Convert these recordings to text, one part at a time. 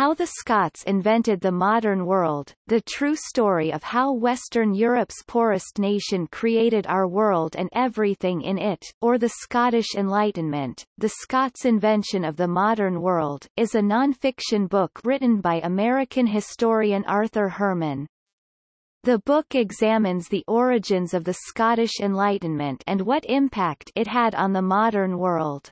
How the Scots Invented the Modern World, the true story of how Western Europe's poorest nation created our world and everything in it, or the Scottish Enlightenment, the Scots' invention of the modern world, is a non-fiction book written by American historian Arthur Herman. The book examines the origins of the Scottish Enlightenment and what impact it had on the modern world.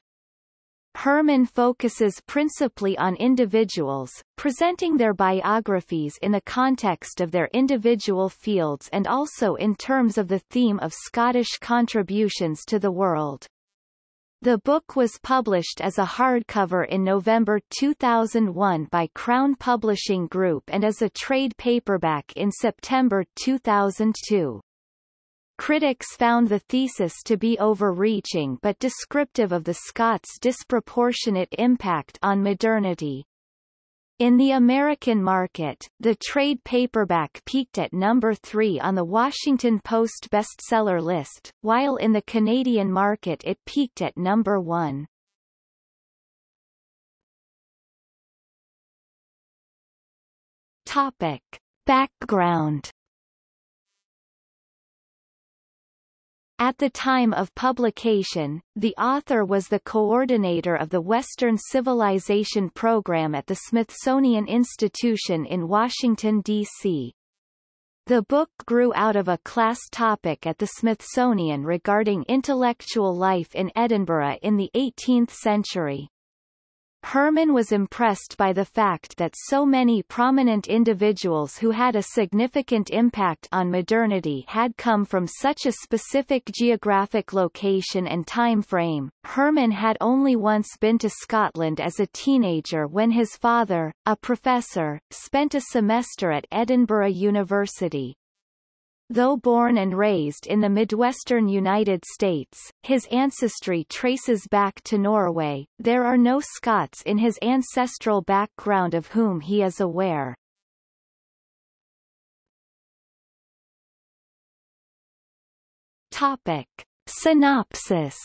Herman focuses principally on individuals, presenting their biographies in the context of their individual fields and also in terms of the theme of Scottish contributions to the world. The book was published as a hardcover in November 2001 by Crown Publishing Group and as a trade paperback in September 2002. Critics found the thesis to be overreaching but descriptive of the Scots' disproportionate impact on modernity. In the American market, the trade paperback peaked at number 3 on the Washington Post bestseller list, while in the Canadian market it peaked at number 1. Topic. Background At the time of publication, the author was the coordinator of the Western Civilization Program at the Smithsonian Institution in Washington, D.C. The book grew out of a class topic at the Smithsonian regarding intellectual life in Edinburgh in the 18th century. Herman was impressed by the fact that so many prominent individuals who had a significant impact on modernity had come from such a specific geographic location and time frame. Herman had only once been to Scotland as a teenager when his father, a professor, spent a semester at Edinburgh University. Though born and raised in the Midwestern United States, his ancestry traces back to Norway. There are no Scots in his ancestral background of whom he is aware. Topic. Synopsis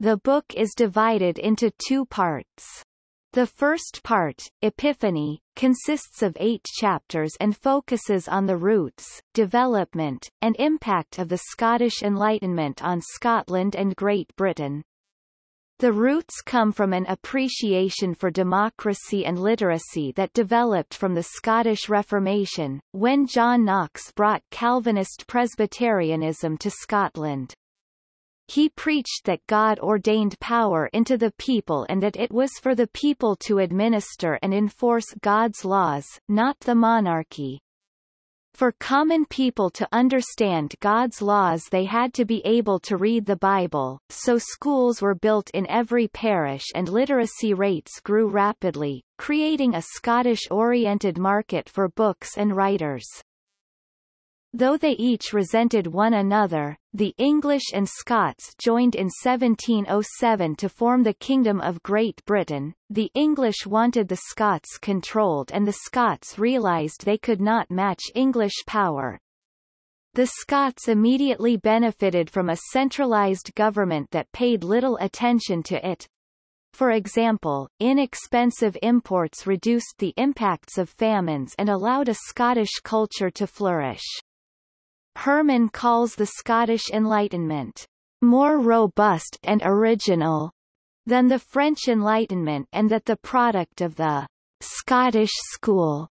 The book is divided into two parts. The first part, Epiphany, consists of eight chapters and focuses on the roots, development, and impact of the Scottish Enlightenment on Scotland and Great Britain. The roots come from an appreciation for democracy and literacy that developed from the Scottish Reformation, when John Knox brought Calvinist Presbyterianism to Scotland. He preached that God ordained power into the people and that it was for the people to administer and enforce God's laws, not the monarchy. For common people to understand God's laws they had to be able to read the Bible, so schools were built in every parish and literacy rates grew rapidly, creating a Scottish-oriented market for books and writers. Though they each resented one another, the English and Scots joined in 1707 to form the Kingdom of Great Britain. The English wanted the Scots controlled and the Scots realized they could not match English power, the Scots immediately benefited from a centralized government that paid little attention to it. For example, inexpensive imports reduced the impacts of famines and allowed a Scottish culture to flourish. Herman calls the Scottish Enlightenment more robust and original than the French Enlightenment and that the product of the Scottish school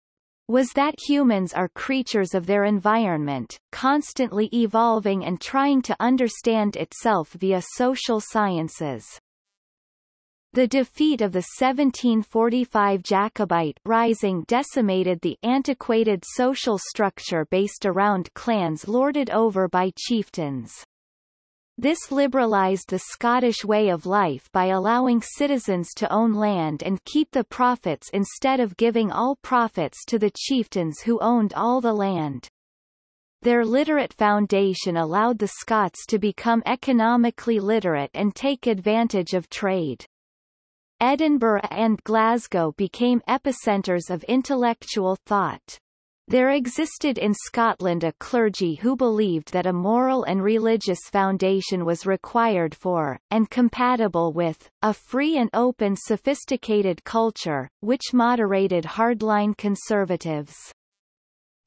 was that humans are creatures of their environment, constantly evolving and trying to understand itself via social sciences. The defeat of the 1745 Jacobite rising decimated the antiquated social structure based around clans lorded over by chieftains. This liberalised the Scottish way of life by allowing citizens to own land and keep the profits instead of giving all profits to the chieftains who owned all the land. Their literate foundation allowed the Scots to become economically literate and take advantage of trade. Edinburgh and Glasgow became epicenters of intellectual thought. There existed in Scotland a clergy who believed that a moral and religious foundation was required for, and compatible with, a free and open sophisticated culture, which moderated hardline conservatives.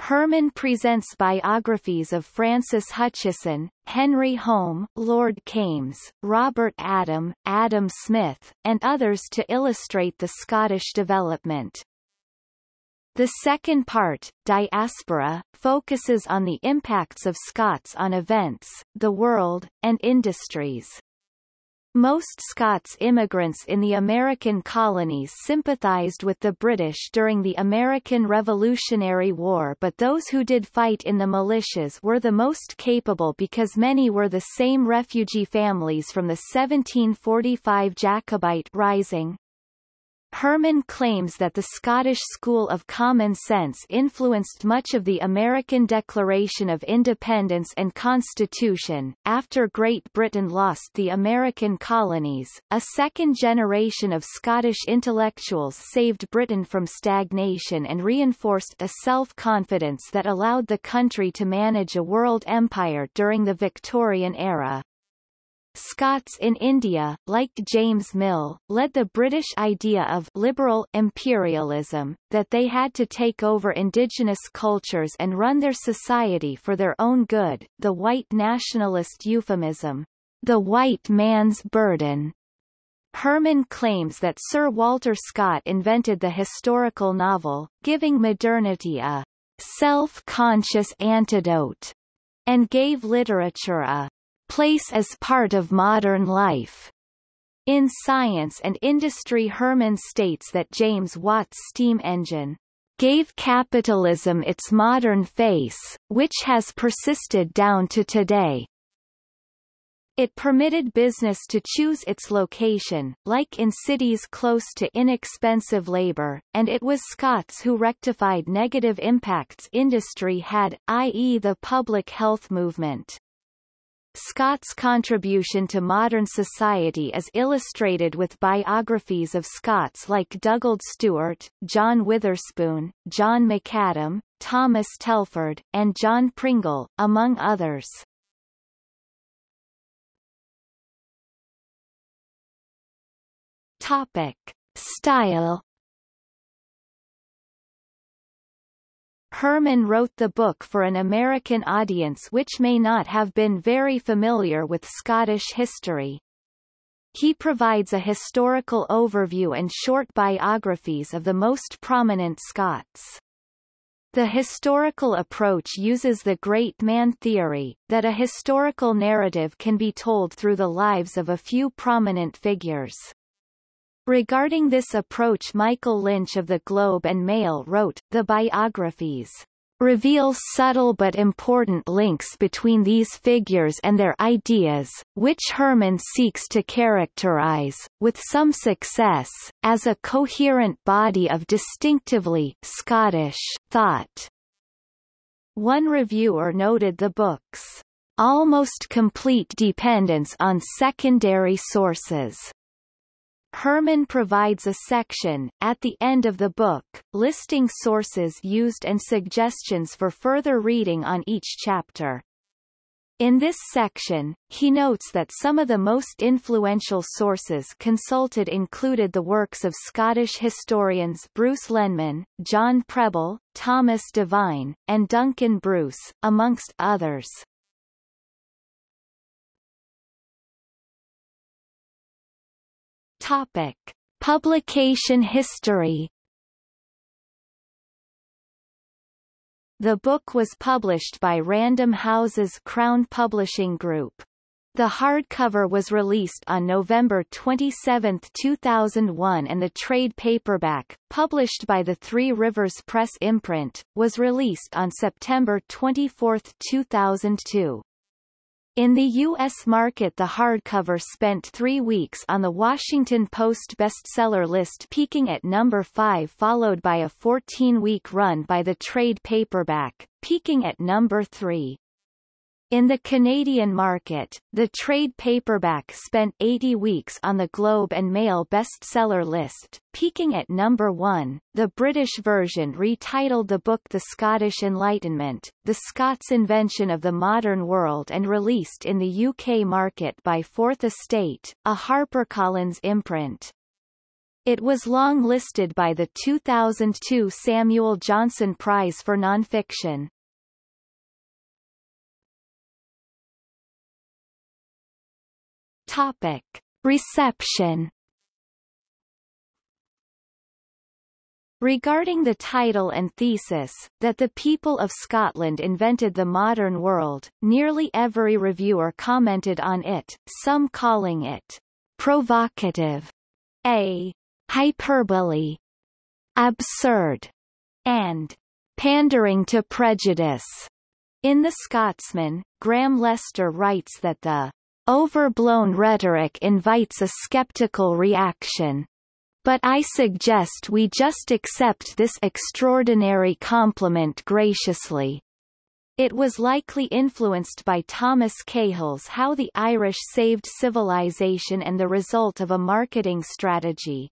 Herman presents biographies of Francis Hutcheson, Henry Home, Lord Kames, Robert Adam, Adam Smith, and others to illustrate the Scottish development. The second part, Diaspora, focuses on the impacts of Scots on events, the world, and industries. Most Scots immigrants in the American colonies sympathized with the British during the American Revolutionary War but those who did fight in the militias were the most capable because many were the same refugee families from the 1745 Jacobite Rising. Herman claims that the Scottish school of common sense influenced much of the American Declaration of Independence and Constitution. After Great Britain lost the American colonies, a second generation of Scottish intellectuals saved Britain from stagnation and reinforced a self-confidence that allowed the country to manage a world empire during the Victorian era. Scots in India, like James Mill, led the British idea of liberal imperialism, that they had to take over indigenous cultures and run their society for their own good. The white nationalist euphemism, the white man's burden, Herman claims that Sir Walter Scott invented the historical novel, giving modernity a self-conscious antidote, and gave literature a Place as part of modern life. In Science and Industry Herman states that James Watt's steam engine gave capitalism its modern face, which has persisted down to today. It permitted business to choose its location, like in cities close to inexpensive labor, and it was Scots who rectified negative impacts industry had, i.e. the public health movement. Scott's contribution to modern society is illustrated with biographies of Scots like Dugald Stewart, John Witherspoon, John McAdam, Thomas Telford, and John Pringle, among others. Topic. Style Herman wrote the book for an American audience which may not have been very familiar with Scottish history. He provides a historical overview and short biographies of the most prominent Scots. The historical approach uses the great man theory, that a historical narrative can be told through the lives of a few prominent figures. Regarding this approach Michael Lynch of The Globe and Mail wrote, the biographies reveal subtle but important links between these figures and their ideas, which Herman seeks to characterize, with some success, as a coherent body of distinctively Scottish thought. One reviewer noted the book's almost complete dependence on secondary sources Herman provides a section, at the end of the book, listing sources used and suggestions for further reading on each chapter. In this section, he notes that some of the most influential sources consulted included the works of Scottish historians Bruce Lenman, John Preble, Thomas Devine, and Duncan Bruce, amongst others. Topic: Publication history. The book was published by Random House's Crown Publishing Group. The hardcover was released on November 27, 2001 and the trade paperback, published by the Three Rivers Press imprint, was released on September 24, 2002. In the U.S. market the hardcover spent three weeks on the Washington Post bestseller list peaking at number 5 followed by a 14-week run by the trade paperback, peaking at number 3. In the Canadian market, the trade paperback spent 80 weeks on the Globe and Mail bestseller list, peaking at number 1. The British version retitled the book The Scottish Enlightenment, The Scots' Invention of the Modern World and released in the UK market by Fourth Estate, a HarperCollins imprint. It was long listed by the 2002 Samuel Johnson Prize for Nonfiction. Topic. Reception Regarding the title and thesis, that the people of Scotland invented the modern world, nearly every reviewer commented on it, some calling it provocative, a hyperbole, absurd, and pandering to prejudice. In The Scotsman, Graham Lester writes that the Overblown rhetoric invites a skeptical reaction. But I suggest we just accept this extraordinary compliment graciously. It was likely influenced by Thomas Cahill's How the Irish Saved Civilization and the result of a marketing strategy.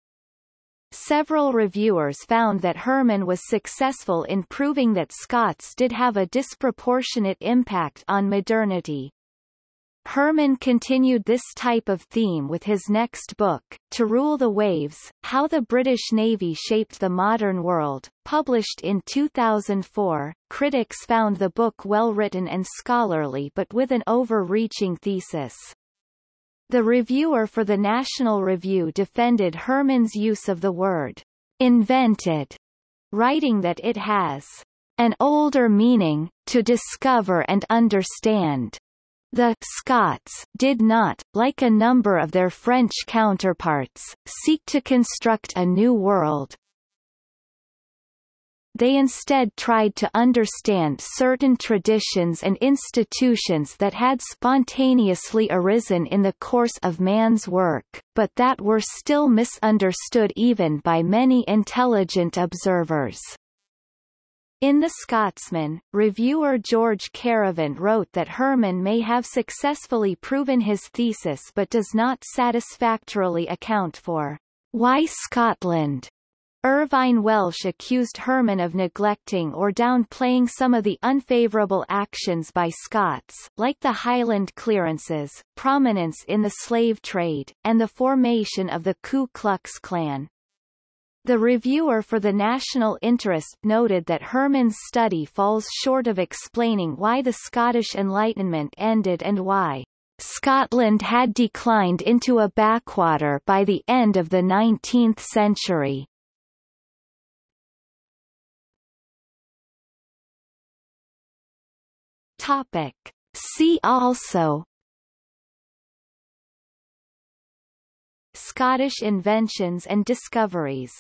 Several reviewers found that Herman was successful in proving that Scots did have a disproportionate impact on modernity. Herman continued this type of theme with his next book, To Rule the Waves, How the British Navy Shaped the Modern World, published in 2004. Critics found the book well-written and scholarly but with an overreaching thesis. The reviewer for the National Review defended Herman's use of the word invented, writing that it has an older meaning, to discover and understand the Scots did not, like a number of their French counterparts, seek to construct a new world. They instead tried to understand certain traditions and institutions that had spontaneously arisen in the course of man's work, but that were still misunderstood even by many intelligent observers. In The Scotsman, reviewer George Caravan wrote that Herman may have successfully proven his thesis but does not satisfactorily account for why Scotland. Irvine Welsh accused Herman of neglecting or downplaying some of the unfavourable actions by Scots, like the Highland clearances, prominence in the slave trade, and the formation of the Ku Klux Klan. The reviewer for the National Interest noted that Herman's study falls short of explaining why the Scottish Enlightenment ended and why Scotland had declined into a backwater by the end of the 19th century. Topic. See also Scottish inventions and discoveries